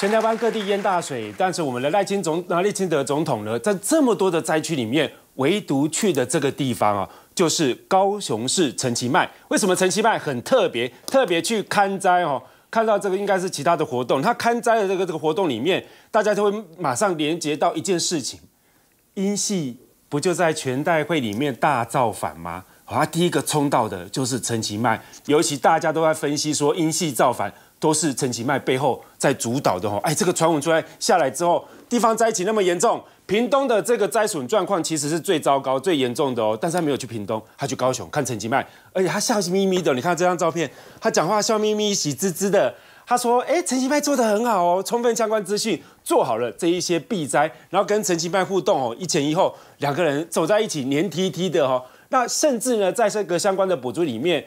全台湾各地淹大水，但是我们的赖清总、赖清德总统呢，在这么多的灾区里面，唯独去的这个地方啊，就是高雄市陈其迈。为什么陈其迈很特别？特别去看灾哦，看到这个应该是其他的活动。他看灾的这个这个活动里面，大家就会马上连接到一件事情：，英系不就在全代会里面大造反吗？他第一个冲到的就是陈其迈，尤其大家都在分析说英系造反。都是陈其迈背后在主导的哦。哎，这个传闻出来下来之后，地方灾情那么严重，屏东的这个灾损状况其实是最糟糕、最严重的哦。但是他没有去屏东，他去高雄看陈其迈，而且他笑眯眯的。你看这张照片，他讲话笑眯眯、喜滋滋的。他说：“哎，陈其迈做的很好哦，充分相关资讯做好了这一些避灾，然后跟陈其迈互动哦，一前一后两个人走在一起，黏踢踢的哦。那甚至呢，在这个相关的补助里面，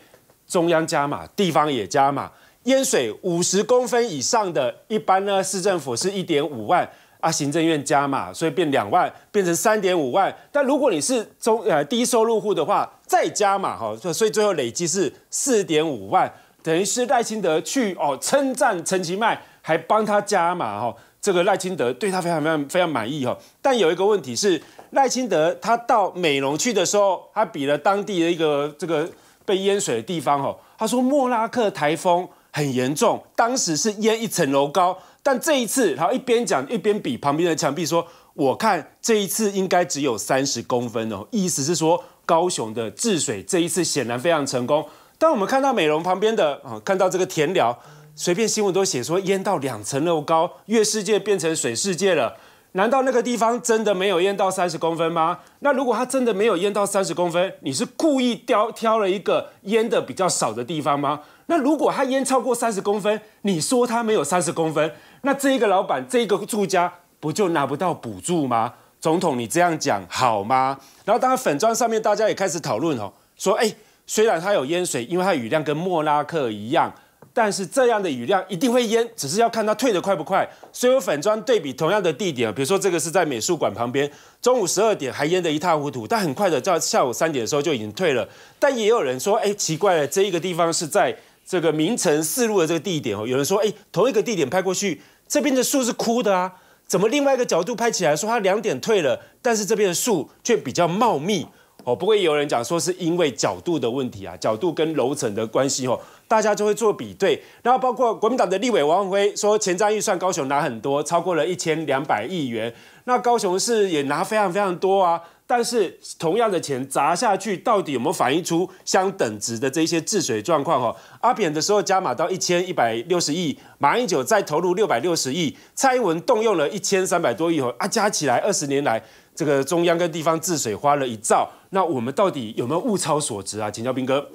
中央加码，地方也加码。”淹水五十公分以上的一般呢，市政府是一点五万啊，行政院加嘛，所以变两万，变成三点五万。但如果你是中呃低收入户的话，再加嘛，哈，所以最后累计是四点五万，等于是赖清德去哦称赞陈其迈，还帮他加嘛，哈，这个赖清德对他非常非常非常满意哈。但有一个问题是，赖清德他到美容去的时候，他比了当地的一个这个被淹水的地方，哈，他说莫拉克台风。很严重，当时是淹一层楼高，但这一次，然后一边讲一边比旁边的墙壁说：“我看这一次应该只有三十公分哦。”意思是说，高雄的治水这一次显然非常成功。当我们看到美容旁边的啊，看到这个田寮，随便新闻都写说淹到两层楼高，月世界变成水世界了。难道那个地方真的没有淹到三十公分吗？那如果他真的没有淹到三十公分，你是故意挑挑了一个淹的比较少的地方吗？那如果他淹超过三十公分，你说他没有三十公分，那这一个老板这一个住家不就拿不到补助吗？总统你这样讲好吗？然后当然粉砖上面大家也开始讨论哦，说哎，虽然他有淹水，因为他雨量跟莫拉克一样。但是这样的雨量一定会淹，只是要看它退得快不快。所以粉砖对比同样的地点，比如说这个是在美术馆旁边，中午十二点还淹得一塌糊涂，但很快的到下午三点的时候就已经退了。但也有人说，哎，奇怪了，这一个地方是在这个明城四路的这个地点哦，有人说，哎，同一个地点拍过去，这边的树是枯的啊，怎么另外一个角度拍起来说它两点退了，但是这边的树却比较茂密。哦，不过有人讲说是因为角度的问题啊，角度跟楼层的关系哦，大家就会做比对。后包括国民党的立委王辉说，前瞻预算高雄拿很多，超过了一千两百亿元。那高雄市也拿非常非常多啊，但是同样的钱砸下去，到底有没有反映出相等值的这些治水状况？哦，阿扁的时候加码到一千一百六十亿，马英九再投入六百六十亿，蔡英文动用了一千三百多亿哦，啊，加起来二十年来。这个中央跟地方治水花了一兆，那我们到底有没有物超所值啊？请教兵哥，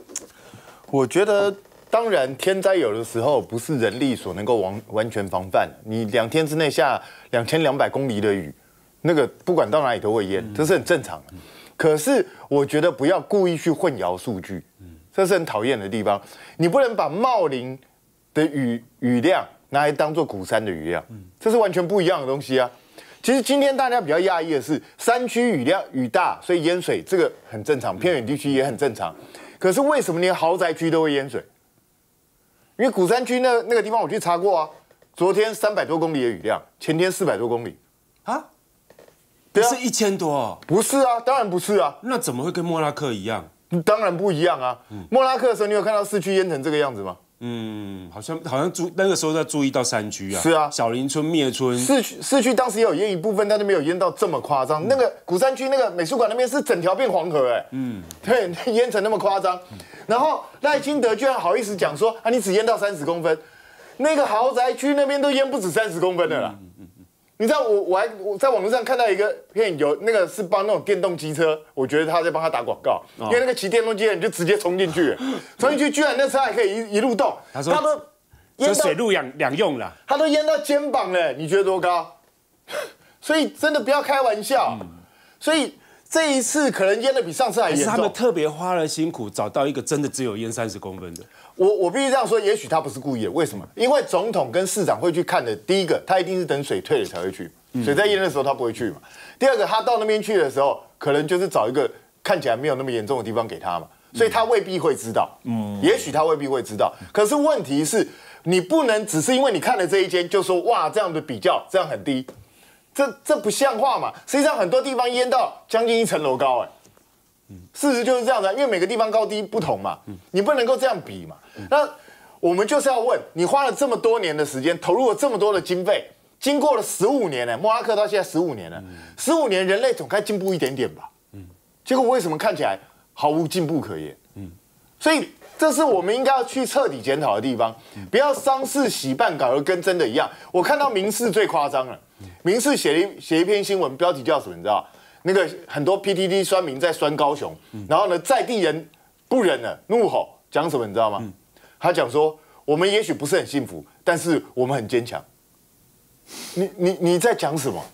我觉得当然天灾有的时候不是人力所能够完完全防范，你两天之内下两千两百公里的雨，那个不管到哪里都会淹，这是很正常的。可是我觉得不要故意去混淆数据，这是很讨厌的地方。你不能把茂林的雨雨量拿来当做古山的雨量，这是完全不一样的东西啊。其实今天大家比较讶异的是，山区雨量雨大，所以淹水，这个很正常，偏远地区也很正常。可是为什么连豪宅区都会淹水？因为古山区那那个地方我去查过啊，昨天三百多公里的雨量，前天四百多公里，啊，不是一千多啊？不是啊，当然不是啊。那怎么会跟莫拉克一样？当然不一样啊。莫拉克的时候，你有看到市区淹成这个样子吗？嗯，好像好像注那个时候在注意到山区啊，是啊，小林村灭村，市区市区当时也有淹一部分，但是没有淹到这么夸张。那个古山区那个美术馆那边是整条变黄河哎，嗯，对，淹成那么夸张，然后赖清德居然好意思讲说啊，你只淹到三十公分，那个豪宅区那边都淹不止三十公分的啦。你知道我，我还我在网络上看到一个片，有那个是帮那种电动机车，我觉得他在帮他打广告，因为那个骑电动机的人就直接冲进去，冲进去居然那车还可以一一路动，他说，到水陆两两用了，他都淹到肩膀了，你觉得多高？所以真的不要开玩笑，所以。这一次可能淹的比上次还严重。是他们特别花了辛苦找到一个真的只有淹三十公分的。我我必须这样说，也许他不是故意。的。为什么？因为总统跟市长会去看的。第一个，他一定是等水退了才会去，水在淹的时候他不会去嘛。第二个，他到那边去的时候，可能就是找一个看起来没有那么严重的地方给他嘛，所以他未必会知道。嗯。也许他未必会知道。可是问题是你不能只是因为你看了这一间就说哇这样的比较这样很低。这这不像话嘛！实际上很多地方淹到将近一层楼高，哎，事实就是这样的，因为每个地方高低不同嘛，你不能够这样比嘛。那我们就是要问你，花了这么多年的时间，投入了这么多的经费，经过了十五年呢，莫拉克到现在十五年了，十五年人类总该进步一点点吧，嗯，结果为什么看起来毫无进步可言，嗯，所以这是我们应该要去彻底检讨的地方，不要丧事喜半搞而跟真的一样。我看到民事最夸张了。明示写一写一篇新闻，标题叫什么？你知道？那个很多 PTT 酸民在酸高雄，然后呢，在地人不忍了，怒吼讲什么？你知道吗？他讲说：我们也许不是很幸福，但是我们很坚强。你你你在讲什么？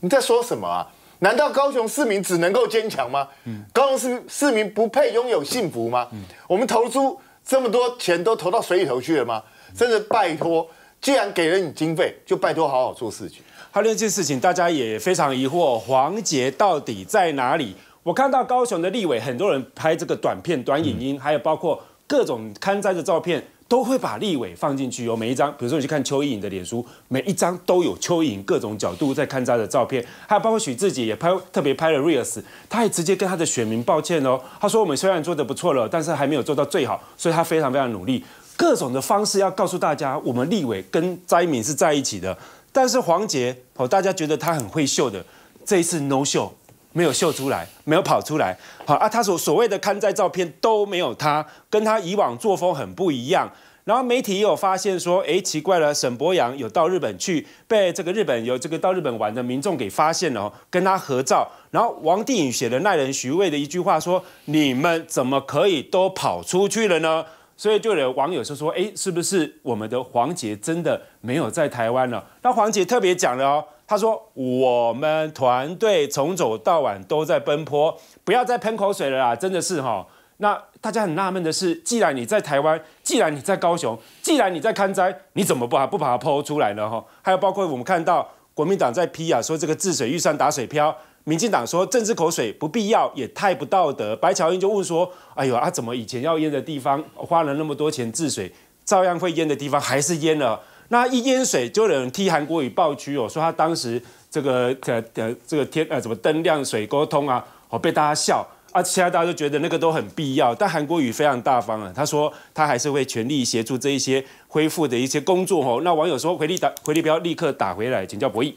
你在说什么啊？难道高雄市民只能够坚强吗？高雄市市民不配拥有幸福吗？我们投出这么多钱都投到水里头去了吗？真的拜托，既然给了你经费，就拜托好好做事情。还另一件事情，大家也非常疑惑，黄杰到底在哪里？我看到高雄的立委，很多人拍这个短片、短影音，还有包括各种刊灾的照片，都会把立委放进去哦。每一张，比如说你去看邱意颖的脸书，每一张都有邱意莹各种角度在刊灾的照片，还有包括许自己也拍，特别拍了 reels，他也直接跟他的选民抱歉哦。他说：“我们虽然做的不错了，但是还没有做到最好，所以他非常非常努力，各种的方式要告诉大家，我们立委跟灾民是在一起的。”但是黄杰，哦，大家觉得他很会秀的，这一次 no 秀，没有秀出来，没有跑出来，好啊，他所所谓的刊载照片都没有他，跟他以往作风很不一样。然后媒体也有发现说，哎，奇怪了，沈博阳有到日本去，被这个日本有这个到日本玩的民众给发现了，跟他合照。然后王定宇写的耐人寻味的一句话说：你们怎么可以都跑出去了呢？所以就有网友就说：“哎，是不是我们的黄杰真的没有在台湾了？”那黄杰特别讲了哦，他说：“我们团队从早到晚都在奔波，不要再喷口水了啦，真的是哈。”那大家很纳闷的是，既然你在台湾，既然你在高雄，既然你在看灾，你怎么不把不把它抛出来呢？哈，还有包括我们看到国民党在批啊，说这个治水预算打水漂。民进党说政治口水不必要，也太不道德。白乔英就问说：“哎呦啊，怎么以前要淹的地方花了那么多钱治水，照样会淹的地方还是淹了？那一淹水就有人替韩国语抱屈哦，说他当时这个呃呃这个天呃怎么灯亮水沟通啊，哦被大家笑啊，现在大家都觉得那个都很必要。但韩国瑜非常大方啊，他说他还是会全力协助这一些恢复的一些工作哦。那网友说回力打回力标立刻打回来，请教博弈。”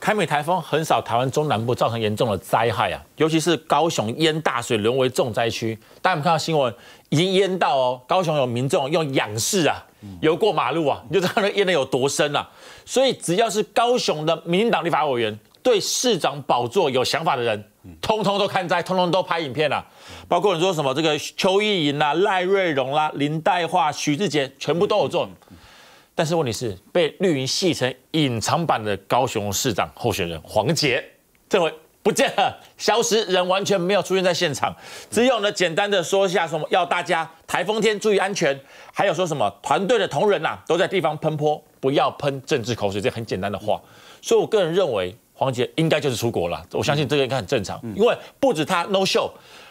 凯美台风横扫台湾中南部，造成严重的灾害啊！尤其是高雄淹大水，沦为重灾区。大家有有看到新闻，已经淹到哦，高雄有民众用仰视啊，游过马路啊，你就知道那淹得有多深了。所以只要是高雄的民进党立法委员，对市长宝座有想法的人，通通都看灾，通通都拍影片了。包括你说什么，这个邱意莹啊、赖瑞荣啦、林黛华、许志杰，全部都有做。但是问题是，被绿营戏成隐藏版的高雄市长候选人黄捷，这回不见了，消失，人完全没有出现在现场。只有呢，简单的说一下，什么要大家台风天注意安全，还有说什么团队的同仁呐，都在地方喷泼，不要喷政治口水，这很简单的话。所以，我个人认为，黄捷应该就是出国了。我相信这个应该很正常，因为不止他 no show，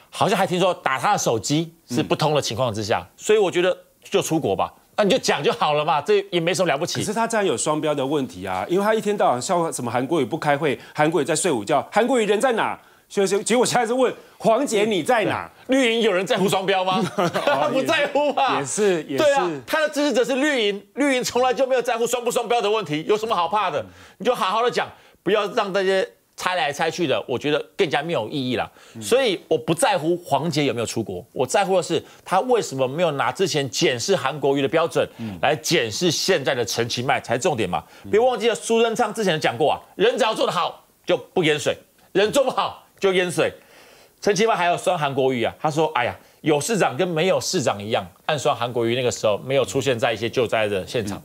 好像还听说打他的手机是不通的情况之下，所以我觉得就出国吧。那你就讲就好了嘛，这也没什么了不起。可是他这样有双标的问题啊，因为他一天到晚笑什么韩国瑜不开会，韩国瑜在睡午觉，韩国瑜人在哪？所以，结果现在是问黄姐你在哪？绿营有人在乎双标吗？不在乎啊。也是，也是。对啊，他的支持者是绿营，绿营从来就没有在乎双不双标的问题，有什么好怕的？你就好好的讲，不要让大家。猜来猜去的，我觉得更加没有意义了。所以我不在乎黄杰有没有出国，我在乎的是他为什么没有拿之前检视韩国瑜的标准来检视现在的陈其迈才重点嘛？别忘记了苏贞昌之前讲过啊，人只要做的好就不淹水，人做不好就淹水。陈其迈还有酸韩国瑜啊？他说：“哎呀，有市长跟没有市长一样，暗酸韩国瑜那个时候没有出现在一些救灾的现场，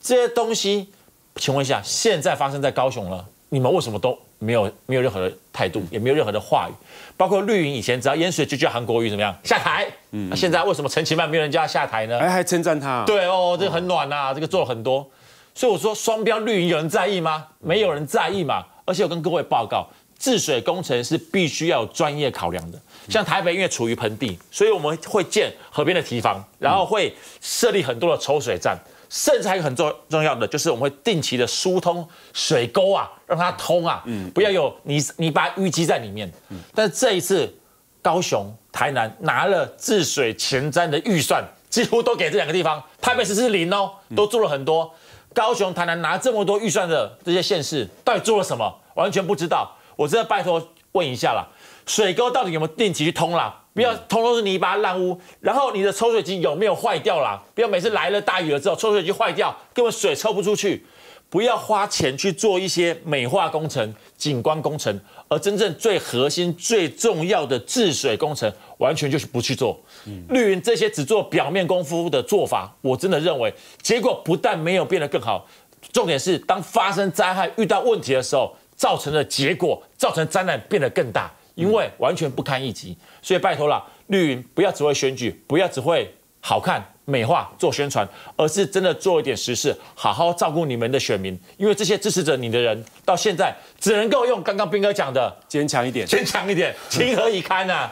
这些东西请问一下现在发生在高雄了，你们为什么都？”没有没有任何的态度，也没有任何的话语，包括绿营以前只要淹水就叫韩国瑜怎么样下台，那现在为什么陈其迈没有人叫他下台呢？哎，还称赞他。对哦，这个很暖呐，这个做了很多，所以我说双标绿营有人在意吗？没有人在意嘛。而且我跟各位报告，治水工程是必须要专业考量的。像台北因为处于盆地，所以我们会建河边的堤防，然后会设立很多的抽水站。甚至还有很重重要的，就是我们会定期的疏通水沟啊，让它通啊，嗯，不要有泥泥巴淤积在里面。但是这一次，高雄、台南拿了治水前瞻的预算，几乎都给这两个地方，台北市是零哦，都做了很多。高雄、台南拿这么多预算的这些县市，到底做了什么？完全不知道。我真的拜托问一下啦，水沟到底有没有定期去通啦？不要通通是泥巴烂污，然后你的抽水机有没有坏掉了？不要每次来了大雨了之后，抽水机坏掉，根本水抽不出去。不要花钱去做一些美化工程、景观工程，而真正最核心、最重要的治水工程，完全就是不去做。绿云这些只做表面功夫的做法，我真的认为，结果不但没有变得更好，重点是当发生灾害、遇到问题的时候，造成的结果，造成灾难变得更大。因为完全不堪一击，所以拜托了，绿云不要只会选举，不要只会好看美化做宣传，而是真的做一点实事，好好照顾你们的选民。因为这些支持着你的人，到现在只能够用刚刚斌哥讲的“坚强一点，坚强一点”，情何以堪啊！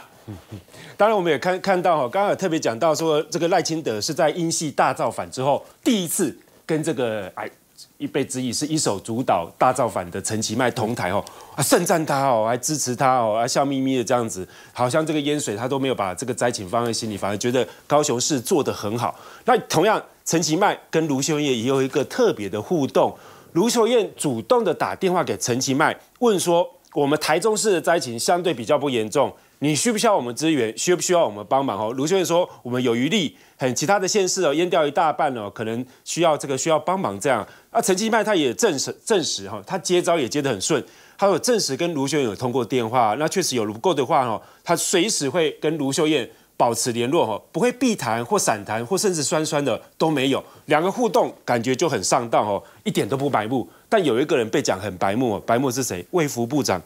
当然我们也看看到哈，刚刚有特别讲到说，这个赖清德是在英系大造反之后，第一次跟这个哎。一辈子以是一手主导大造反的陈其迈同台哦，啊，盛赞他哦，还支持他哦，还笑眯眯的这样子，好像这个淹水他都没有把这个灾情放在心里，反而觉得高雄市做得很好。那同样，陈其迈跟卢秀燕也有一个特别的互动，卢秀燕主动的打电话给陈其迈，问说我们台中市的灾情相对比较不严重。你需不需要我们支援？需不需要我们帮忙？哦，卢秀燕说我们有余力，很其他的县市哦，淹掉一大半哦，可能需要这个需要帮忙这样。啊，陈其迈他也证实证实哈，他接招也接得很顺。他有证实跟卢秀燕有通过电话，那确实有。如够的话哈，他随时会跟卢秀燕保持联络哈，不会避谈或散谈或甚至酸酸的都没有。两个互动感觉就很上当哦，一点都不白目。但有一个人被讲很白目，白目是谁？卫福部长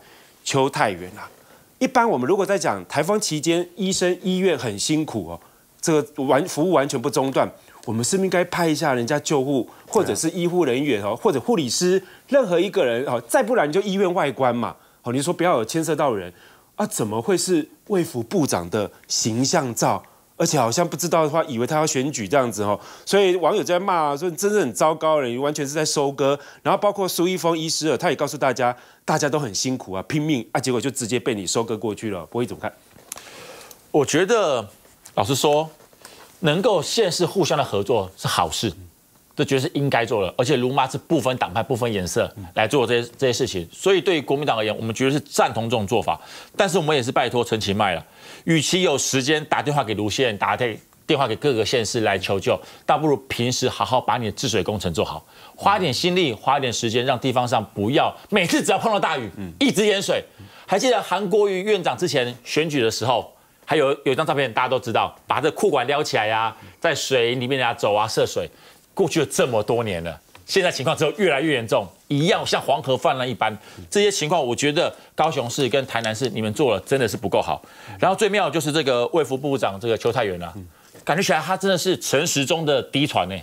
邱太源啊。一般我们如果在讲台风期间，医生医院很辛苦哦，这个完服务完全不中断，我们是不是应该拍一下人家救护或者是医护人员哦，或者护理师，任何一个人哦，再不然就医院外观嘛，哦，你说不要有牵涉到人啊，怎么会是卫福部长的形象照？而且好像不知道的话，以为他要选举这样子哦，所以网友在骂，说真的很糟糕，你完全是在收割。然后包括苏一峰医师啊，他也告诉大家，大家都很辛苦啊，拼命啊，结果就直接被你收割过去了，不会怎么看。我觉得，老实说，能够现世互相的合作是好事。这绝对是应该做的，而且卢妈是不分党派、不分颜色来做这些这些事情，所以对于国民党而言，我们绝对是赞同这种做法。但是我们也是拜托陈其迈了，与其有时间打电话给卢县、打电电话给各个县市来求救，倒不如平时好好把你的治水工程做好，花点心力、花点时间，让地方上不要每次只要碰到大雨，一直淹水。还记得韩国瑜院长之前选举的时候，还有有一张照片，大家都知道，把这裤管撩起来呀，在水里面啊走啊涉水。过去了这么多年了，现在情况只有越来越严重，一样像黄河泛滥一般。这些情况，我觉得高雄市跟台南市，你们做了真的是不够好。然后最妙就是这个卫福部长这个邱泰源呐，感觉起来他真的是诚实中的低传呢，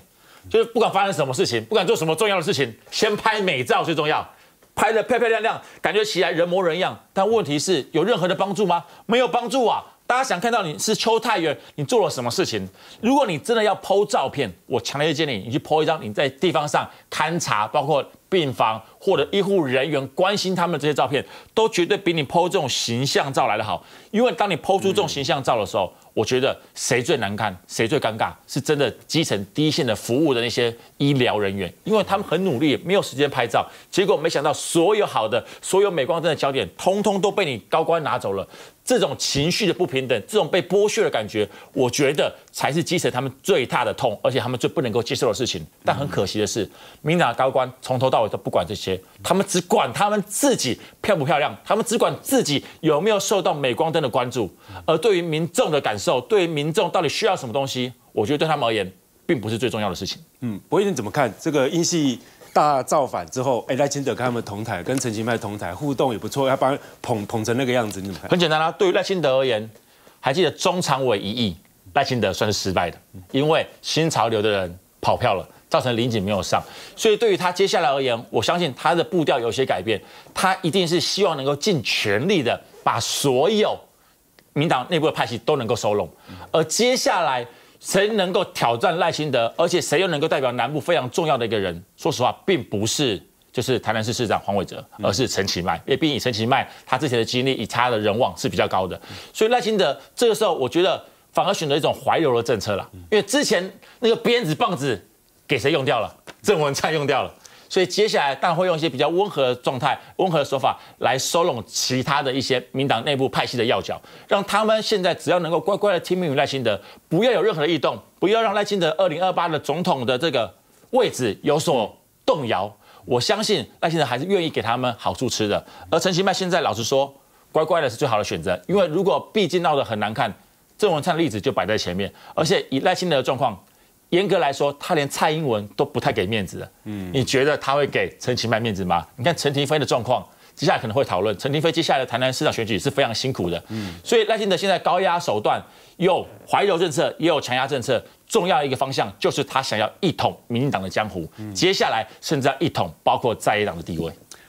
就是不管发生什么事情，不管做什么重要的事情，先拍美照最重要，拍的漂漂亮亮，感觉起来人模人样。但问题是有任何的帮助吗？没有帮助啊。大家想看到你是邱太源，你做了什么事情？如果你真的要剖照片，我强烈建议你，你去剖一张你在地方上勘察，包括病房或者医护人员关心他们这些照片，都绝对比你剖这种形象照来的好。因为当你剖出这种形象照的时候，我觉得谁最难看，谁最尴尬，是真的基层第一线的服务的那些医疗人员，因为他们很努力，没有时间拍照，结果没想到所有好的，所有镁光灯的焦点，通通都被你高官拿走了。这种情绪的不平等，这种被剥削的感觉，我觉得才是基层他们最大的痛，而且他们最不能够接受的事情。但很可惜的是，民党高官从头到尾都不管这些，他们只管他们自己漂不漂亮，他们只管自己有没有受到镁光灯的关注。而对于民众的感受，对于民众到底需要什么东西，我觉得对他们而言并不是最重要的事情。嗯，博慧玲怎么看这个英系？大造反之后，哎，赖清德跟他们同台，跟陈其迈同台互动也不错，要把捧捧成那个样子，你怎么看？很简单啦，对于赖清德而言，还记得中常委一役，赖清德算是失败的，因为新潮流的人跑票了，造成林进没有上，所以对于他接下来而言，我相信他的步调有些改变，他一定是希望能够尽全力的把所有民党内部的派系都能够收拢，而接下来。谁能够挑战赖清德？而且谁又能够代表南部非常重要的一个人？说实话，并不是就是台南市市长黄伟哲，而是陈其迈。因为毕竟陈其迈他之前的经历，以他的人望是比较高的。所以赖清德这个时候，我觉得反而选择一种怀柔的政策了，因为之前那个鞭子棒子给谁用掉了？郑文灿用掉了。所以接下来，当然会用一些比较温和的状态、温和的手法来收拢其他的一些民党内部派系的要角，让他们现在只要能够乖乖的听命于赖清德，不要有任何的异动，不要让赖清德二零二八的总统的这个位置有所动摇。我相信赖清德还是愿意给他们好处吃的。而陈其迈现在老实说，乖乖的是最好的选择，因为如果毕竟闹得很难看，郑文灿的例子就摆在前面，而且以赖清德的状况。严格来说，他连蔡英文都不太给面子。嗯，你觉得他会给陈其迈面子吗？你看陈廷飞的状况，接下来可能会讨论陈廷飞接下来的台南市长选举是非常辛苦的。嗯，所以赖清德现在高压手段，有怀柔政策，也有强压政策。重要一个方向就是他想要一统民进党的江湖，接下来甚至要一统包括在野党的地位。